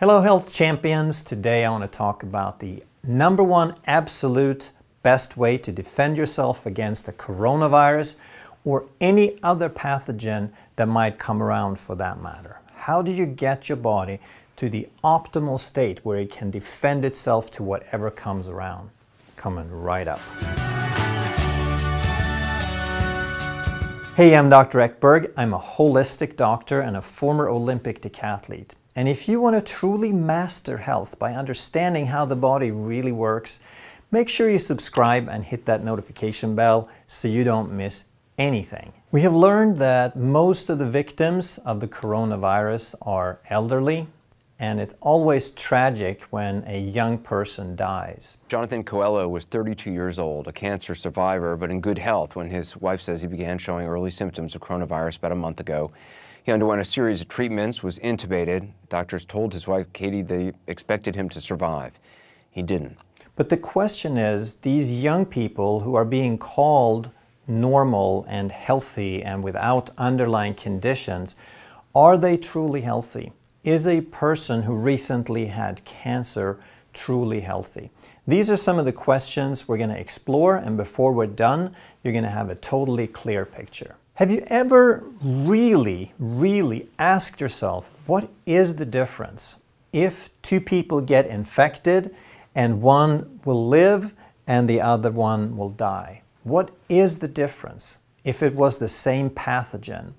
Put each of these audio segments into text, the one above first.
Hello health champions! Today I want to talk about the number one absolute best way to defend yourself against the coronavirus or any other pathogen that might come around for that matter. How do you get your body to the optimal state where it can defend itself to whatever comes around? Coming right up. Hey, I'm Dr. Eckberg. I'm a holistic doctor and a former Olympic decathlete. And if you want to truly master health by understanding how the body really works, make sure you subscribe and hit that notification bell so you don't miss anything. We have learned that most of the victims of the coronavirus are elderly, and it's always tragic when a young person dies. Jonathan Coelho was 32 years old, a cancer survivor, but in good health when his wife says he began showing early symptoms of coronavirus about a month ago. He underwent a series of treatments, was intubated. Doctors told his wife, Katie, they expected him to survive. He didn't. But the question is these young people who are being called normal and healthy and without underlying conditions, are they truly healthy? Is a person who recently had cancer truly healthy? These are some of the questions we're going to explore, and before we're done, you're going to have a totally clear picture. Have you ever really, really asked yourself, what is the difference if two people get infected and one will live and the other one will die? What is the difference if it was the same pathogen?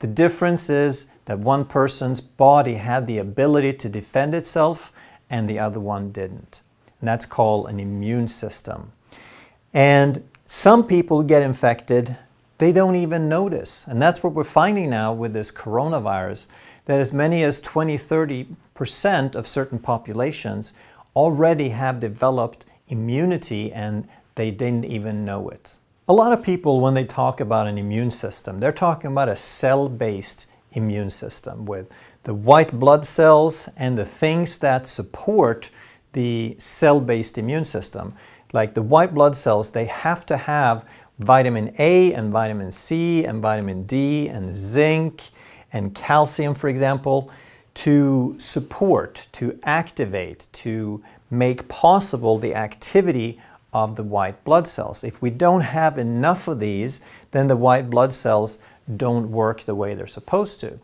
The difference is that one person's body had the ability to defend itself and the other one didn't. And that's called an immune system. And some people get infected they don't even notice. And that's what we're finding now with this coronavirus, that as many as 20, 30% of certain populations already have developed immunity and they didn't even know it. A lot of people, when they talk about an immune system, they're talking about a cell-based immune system with the white blood cells and the things that support the cell-based immune system. Like the white blood cells, they have to have vitamin A and vitamin C and vitamin D and zinc and calcium, for example, to support, to activate, to make possible the activity of the white blood cells. If we don't have enough of these, then the white blood cells don't work the way they're supposed to.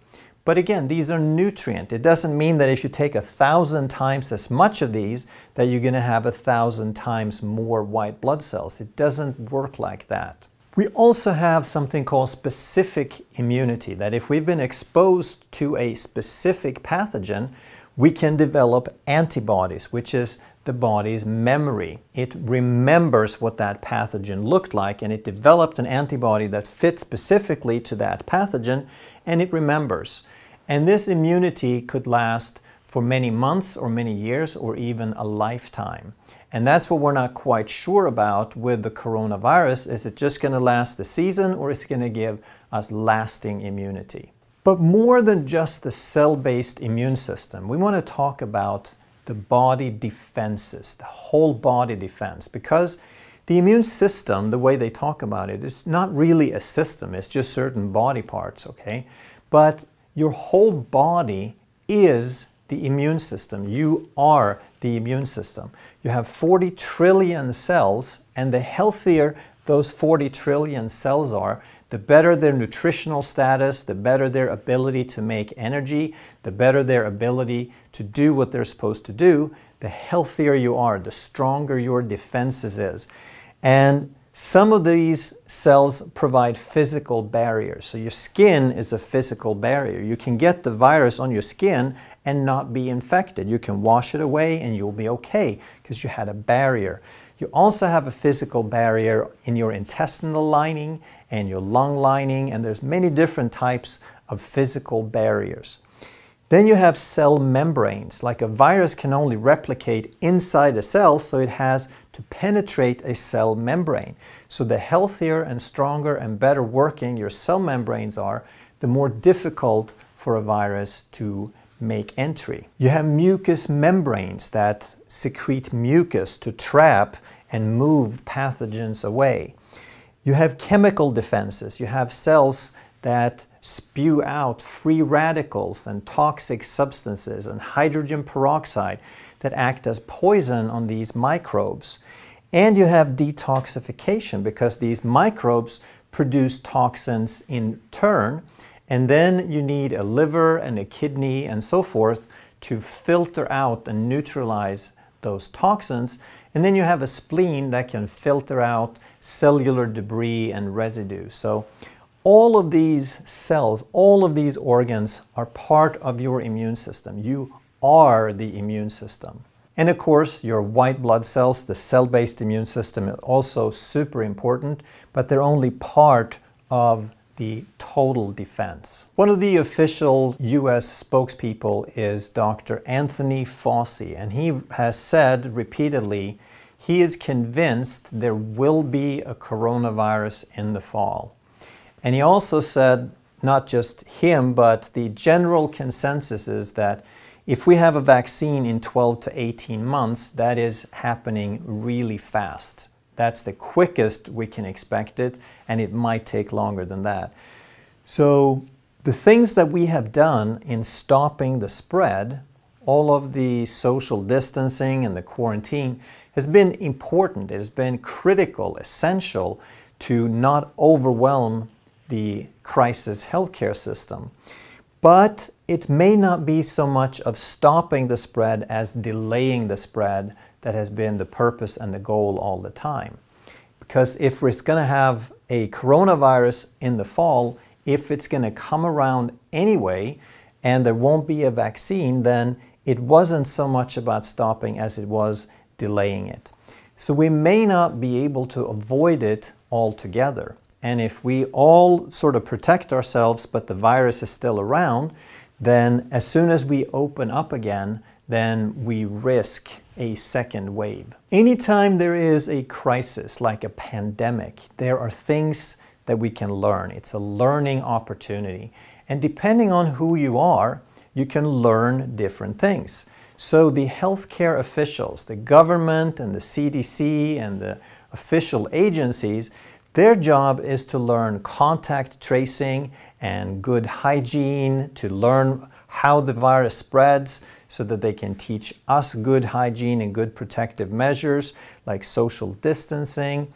But again, these are nutrient. It doesn't mean that if you take a thousand times as much of these, that you're going to have a thousand times more white blood cells. It doesn't work like that. We also have something called specific immunity, that if we've been exposed to a specific pathogen, we can develop antibodies, which is the body's memory. It remembers what that pathogen looked like and it developed an antibody that fits specifically to that pathogen and it remembers. And this immunity could last for many months or many years or even a lifetime. And that's what we're not quite sure about with the coronavirus. Is it just going to last the season or is it going to give us lasting immunity? But more than just the cell-based immune system, we want to talk about the body defenses, the whole body defense, because the immune system, the way they talk about it's not really a system, it's just certain body parts, okay? But your whole body is the immune system. You are the immune system. You have 40 trillion cells, and the healthier those 40 trillion cells are, the better their nutritional status, the better their ability to make energy, the better their ability to do what they're supposed to do, the healthier you are, the stronger your defenses is. And some of these cells provide physical barriers. So your skin is a physical barrier. You can get the virus on your skin and not be infected. You can wash it away and you'll be okay because you had a barrier. You also have a physical barrier in your intestinal lining and your lung lining and there's many different types of physical barriers. Then you have cell membranes. Like a virus can only replicate inside a cell, so it has to penetrate a cell membrane. So the healthier and stronger and better working your cell membranes are, the more difficult for a virus to make entry. You have mucous membranes that secrete mucus to trap and move pathogens away. You have chemical defenses. You have cells that spew out free radicals and toxic substances and hydrogen peroxide that act as poison on these microbes. And you have detoxification because these microbes produce toxins in turn. And then you need a liver and a kidney and so forth to filter out and neutralize those toxins. And then you have a spleen that can filter out cellular debris and residue. So all of these cells, all of these organs are part of your immune system. You are the immune system. And of course, your white blood cells, the cell-based immune system, are also super important, but they're only part of the total defense. One of the official US spokespeople is Dr. Anthony Fossey, and he has said repeatedly he is convinced there will be a coronavirus in the fall. And he also said, not just him, but the general consensus is that if we have a vaccine in 12 to 18 months, that is happening really fast. That's the quickest we can expect it, and it might take longer than that. So, the things that we have done in stopping the spread, all of the social distancing and the quarantine, has been important. It has been critical, essential to not overwhelm the crisis healthcare system. But it may not be so much of stopping the spread as delaying the spread that has been the purpose and the goal all the time. Because if we're going to have a coronavirus in the fall, if it's going to come around anyway and there won't be a vaccine, then it wasn't so much about stopping as it was delaying it. So we may not be able to avoid it altogether. And if we all sort of protect ourselves, but the virus is still around, then as soon as we open up again, then we risk a second wave. Anytime there is a crisis like a pandemic, there are things that we can learn. It's a learning opportunity. And depending on who you are, you can learn different things. So the healthcare officials, the government and the CDC and the official agencies, their job is to learn contact tracing and good hygiene, to learn how the virus spreads so that they can teach us good hygiene and good protective measures like social distancing.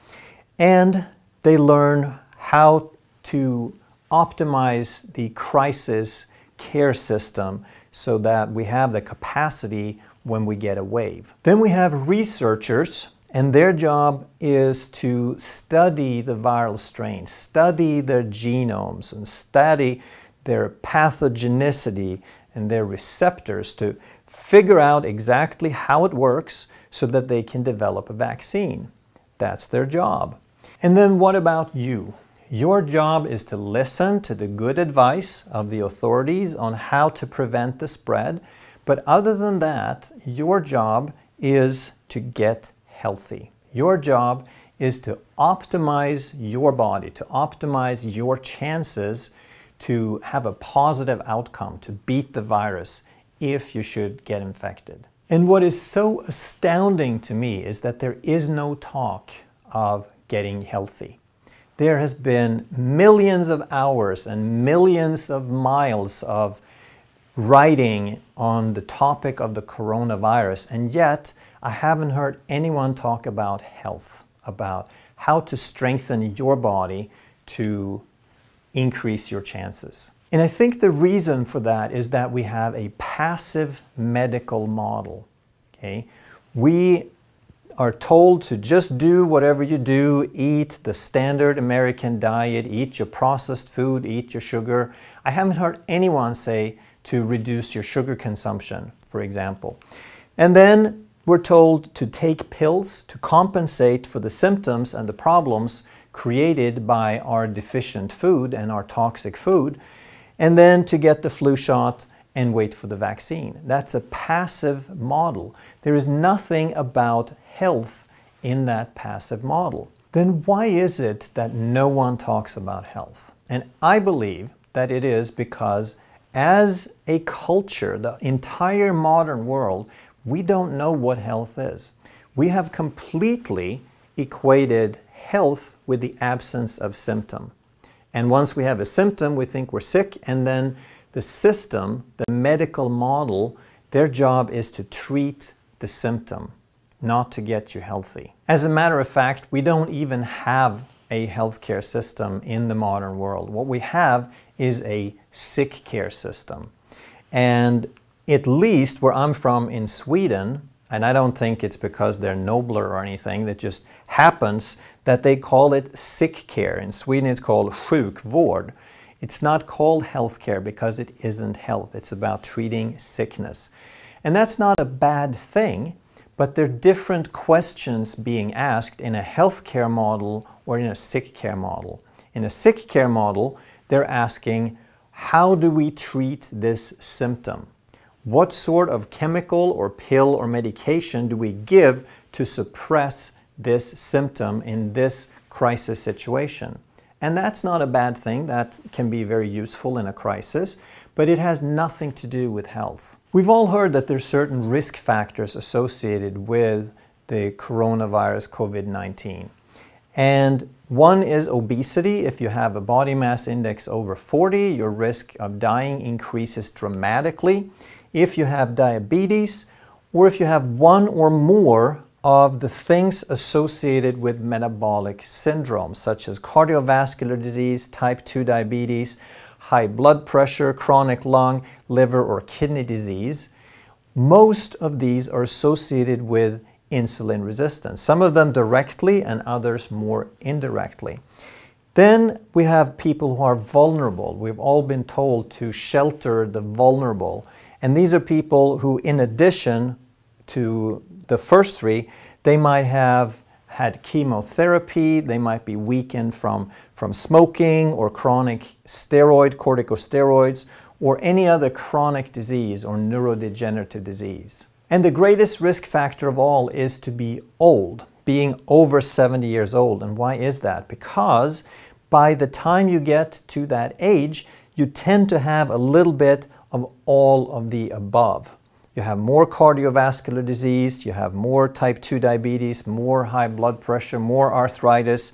And they learn how to optimize the crisis care system so that we have the capacity when we get a wave. Then we have researchers and their job is to study the viral strain, study their genomes, and study their pathogenicity and their receptors to figure out exactly how it works so that they can develop a vaccine. That's their job. And then what about you? Your job is to listen to the good advice of the authorities on how to prevent the spread. But other than that, your job is to get healthy. Your job is to optimize your body, to optimize your chances to have a positive outcome, to beat the virus if you should get infected. And what is so astounding to me is that there is no talk of getting healthy. There has been millions of hours and millions of miles of writing on the topic of the coronavirus, and yet I haven't heard anyone talk about health, about how to strengthen your body to increase your chances. And I think the reason for that is that we have a passive medical model. Okay? We are told to just do whatever you do, eat the standard American diet, eat your processed food, eat your sugar. I haven't heard anyone say to reduce your sugar consumption, for example. And then we're told to take pills to compensate for the symptoms and the problems created by our deficient food and our toxic food, and then to get the flu shot and wait for the vaccine. That's a passive model. There is nothing about health in that passive model. Then why is it that no one talks about health? And I believe that it is because as a culture, the entire modern world we don't know what health is. We have completely equated health with the absence of symptom. And once we have a symptom, we think we're sick, and then the system, the medical model, their job is to treat the symptom, not to get you healthy. As a matter of fact, we don't even have a healthcare system in the modern world. What we have is a sick care system. And at least where I'm from in Sweden, and I don't think it's because they're nobler or anything, that just happens that they call it sick care. In Sweden, it's called sjukvård. It's not called healthcare because it isn't health. It's about treating sickness. And that's not a bad thing, but there are different questions being asked in a healthcare model or in a sick care model. In a sick care model, they're asking, how do we treat this symptom? What sort of chemical or pill or medication do we give to suppress this symptom in this crisis situation? And that's not a bad thing. That can be very useful in a crisis, but it has nothing to do with health. We've all heard that there's certain risk factors associated with the coronavirus COVID-19. And one is obesity. If you have a body mass index over 40, your risk of dying increases dramatically if you have diabetes or if you have one or more of the things associated with metabolic syndrome, such as cardiovascular disease, type 2 diabetes, high blood pressure, chronic lung, liver, or kidney disease. Most of these are associated with insulin resistance, some of them directly and others more indirectly. Then we have people who are vulnerable. We've all been told to shelter the vulnerable and these are people who, in addition to the first three, they might have had chemotherapy, they might be weakened from, from smoking or chronic steroid, corticosteroids, or any other chronic disease or neurodegenerative disease. And the greatest risk factor of all is to be old, being over 70 years old. And why is that? Because by the time you get to that age, you tend to have a little bit of all of the above. You have more cardiovascular disease, you have more type 2 diabetes, more high blood pressure, more arthritis.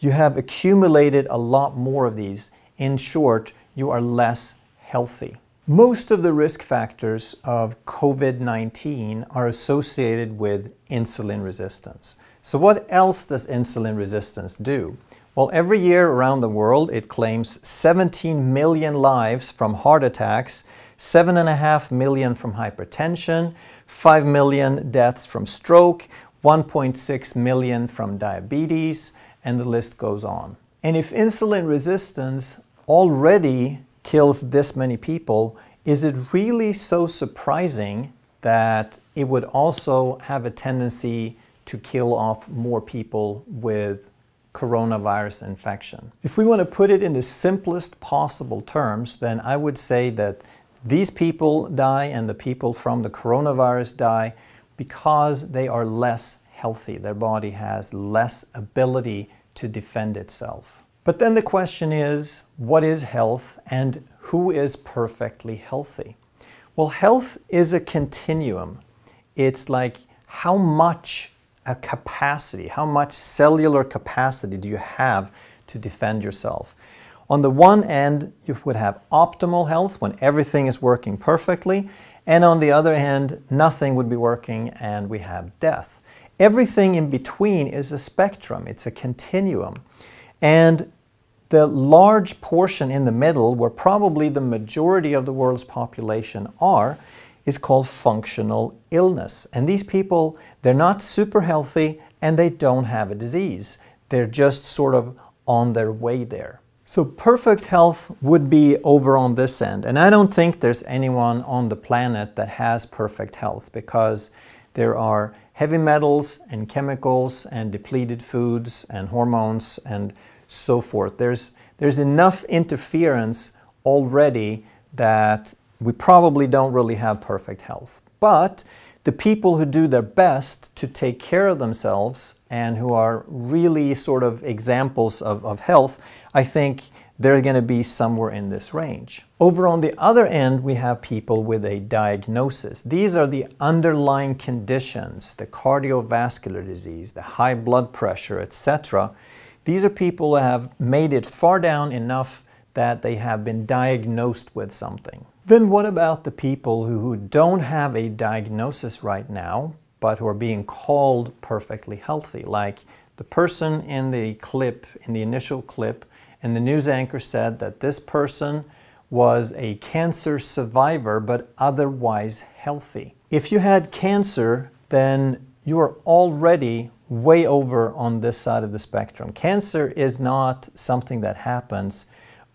You have accumulated a lot more of these. In short, you are less healthy. Most of the risk factors of COVID-19 are associated with insulin resistance. So what else does insulin resistance do? Well, every year around the world, it claims 17 million lives from heart attacks, 7.5 million from hypertension, 5 million deaths from stroke, 1.6 million from diabetes, and the list goes on. And if insulin resistance already kills this many people, is it really so surprising that it would also have a tendency to kill off more people with coronavirus infection. If we want to put it in the simplest possible terms, then I would say that these people die and the people from the coronavirus die because they are less healthy. Their body has less ability to defend itself. But then the question is, what is health and who is perfectly healthy? Well, health is a continuum. It's like how much a capacity. How much cellular capacity do you have to defend yourself? On the one end, you would have optimal health when everything is working perfectly, and on the other hand, nothing would be working and we have death. Everything in between is a spectrum, it's a continuum. And the large portion in the middle, where probably the majority of the world's population are, is called functional illness. And these people, they're not super healthy and they don't have a disease. They're just sort of on their way there. So perfect health would be over on this end. And I don't think there's anyone on the planet that has perfect health because there are heavy metals and chemicals and depleted foods and hormones and so forth. There's, there's enough interference already that we probably don't really have perfect health. But the people who do their best to take care of themselves and who are really sort of examples of, of health, I think they're going to be somewhere in this range. Over on the other end, we have people with a diagnosis. These are the underlying conditions, the cardiovascular disease, the high blood pressure, etc. These are people who have made it far down enough that they have been diagnosed with something. Then what about the people who, don't have a diagnosis right now, but who are being called perfectly healthy? Like the person in the clip, in the initial clip, and the news anchor said that this person was a cancer survivor but otherwise healthy. If you had cancer, then you are already way over on this side of the spectrum. Cancer is not something that happens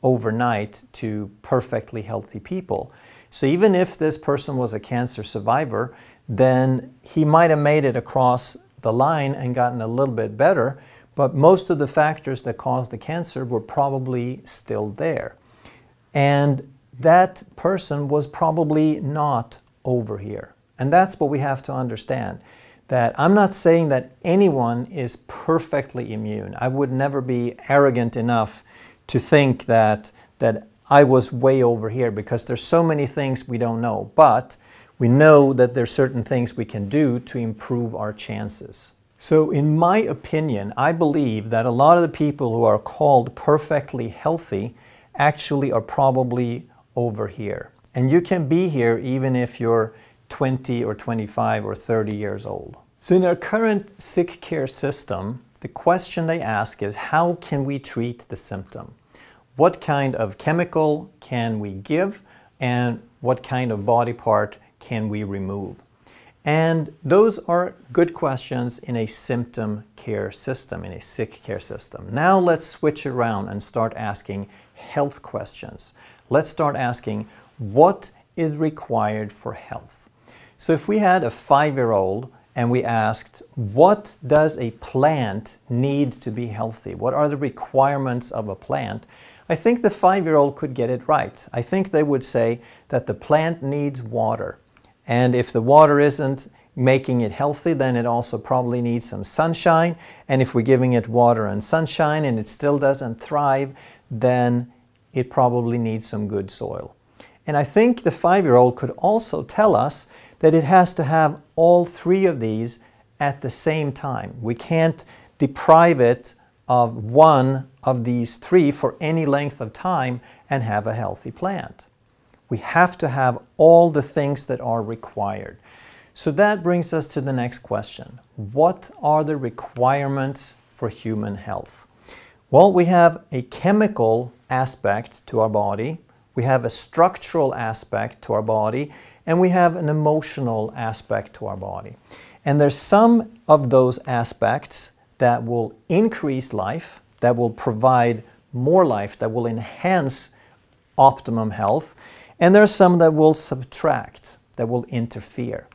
overnight to perfectly healthy people. So even if this person was a cancer survivor, then he might have made it across the line and gotten a little bit better, but most of the factors that caused the cancer were probably still there. And that person was probably not over here. And that's what we have to understand. That I'm not saying that anyone is perfectly immune. I would never be arrogant enough to think that that I was way over here because there's so many things we don't know, but we know that there's certain things we can do to improve our chances. So in my opinion, I believe that a lot of the people who are called perfectly healthy actually are probably over here. And you can be here even if you're 20 or 25 or 30 years old. So in our current sick care system, the question they ask is how can we treat the symptom? What kind of chemical can we give and what kind of body part can we remove? And those are good questions in a symptom care system, in a sick care system. Now let's switch around and start asking health questions. Let's start asking what is required for health. So if we had a five-year-old and we asked, what does a plant need to be healthy? What are the requirements of a plant? I think the five-year-old could get it right. I think they would say that the plant needs water. And if the water isn't making it healthy, then it also probably needs some sunshine. And if we're giving it water and sunshine and it still doesn't thrive, then it probably needs some good soil. And I think the five-year-old could also tell us that it has to have all three of these at the same time. We can't deprive it of one of these three for any length of time and have a healthy plant. We have to have all the things that are required. So that brings us to the next question. What are the requirements for human health? Well, we have a chemical aspect to our body we have a structural aspect to our body and we have an emotional aspect to our body. And there's some of those aspects that will increase life, that will provide more life, that will enhance optimum health. And there are some that will subtract, that will interfere.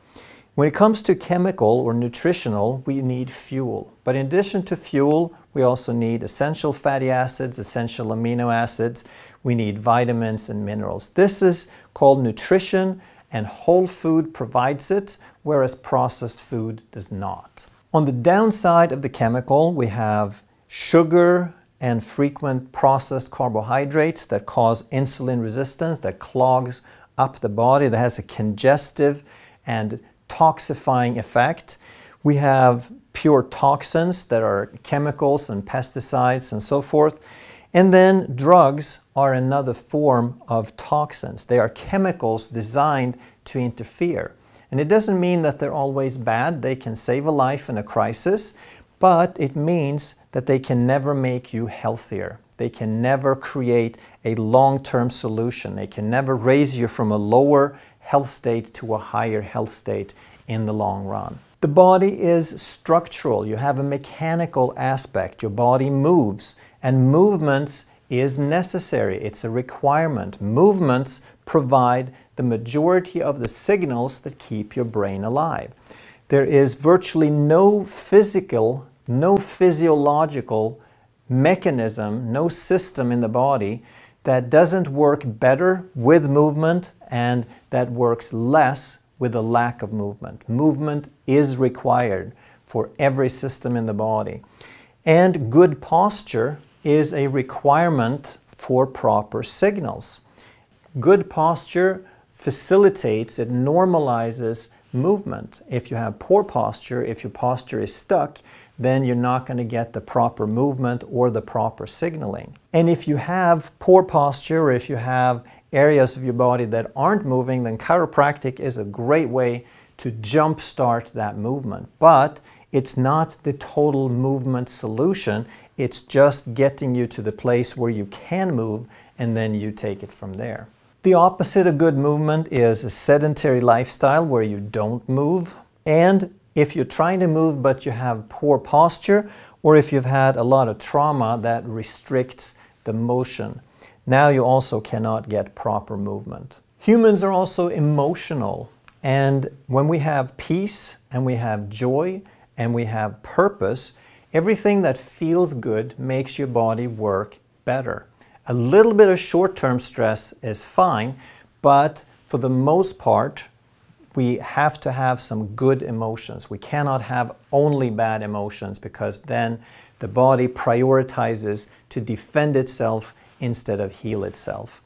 When it comes to chemical or nutritional, we need fuel. But in addition to fuel, we also need essential fatty acids, essential amino acids. We need vitamins and minerals. This is called nutrition and whole food provides it, whereas processed food does not. On the downside of the chemical, we have sugar and frequent processed carbohydrates that cause insulin resistance, that clogs up the body, that has a congestive and toxifying effect. We have pure toxins that are chemicals and pesticides and so forth. And then drugs are another form of toxins. They are chemicals designed to interfere. And it doesn't mean that they're always bad. They can save a life in a crisis, but it means that they can never make you healthier. They can never create a long-term solution. They can never raise you from a lower health state to a higher health state in the long run. The body is structural. You have a mechanical aspect. Your body moves, and movements is necessary. It's a requirement. Movements provide the majority of the signals that keep your brain alive. There is virtually no physical, no physiological mechanism, no system in the body that doesn't work better with movement and that works less with a lack of movement. Movement is required for every system in the body. And good posture is a requirement for proper signals. Good posture facilitates, it normalizes movement. If you have poor posture, if your posture is stuck, then you're not going to get the proper movement or the proper signaling. And if you have poor posture, if you have areas of your body that aren't moving, then chiropractic is a great way to jumpstart that movement. But it's not the total movement solution, it's just getting you to the place where you can move and then you take it from there. The opposite of good movement is a sedentary lifestyle where you don't move and if you're trying to move but you have poor posture or if you've had a lot of trauma that restricts the motion. Now you also cannot get proper movement. Humans are also emotional and when we have peace and we have joy and we have purpose, everything that feels good makes your body work better. A little bit of short-term stress is fine, but for the most part, we have to have some good emotions. We cannot have only bad emotions because then the body prioritizes to defend itself instead of heal itself.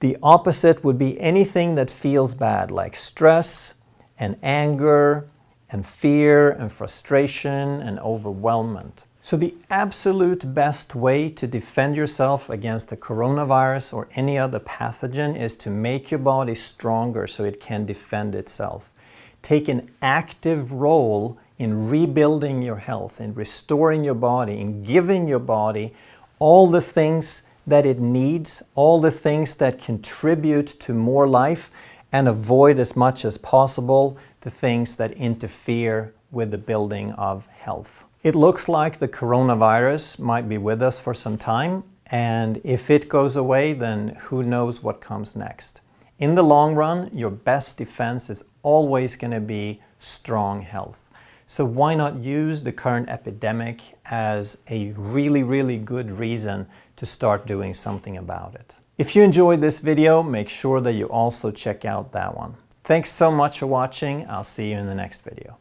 The opposite would be anything that feels bad, like stress and anger and fear and frustration and overwhelmment. So the absolute best way to defend yourself against the coronavirus or any other pathogen is to make your body stronger so it can defend itself. Take an active role in rebuilding your health, in restoring your body, in giving your body all the things that it needs, all the things that contribute to more life, and avoid as much as possible the things that interfere with the building of health. It looks like the coronavirus might be with us for some time, and if it goes away, then who knows what comes next. In the long run, your best defense is always going to be strong health. So why not use the current epidemic as a really, really good reason to start doing something about it? If you enjoyed this video, make sure that you also check out that one. Thanks so much for watching. I'll see you in the next video.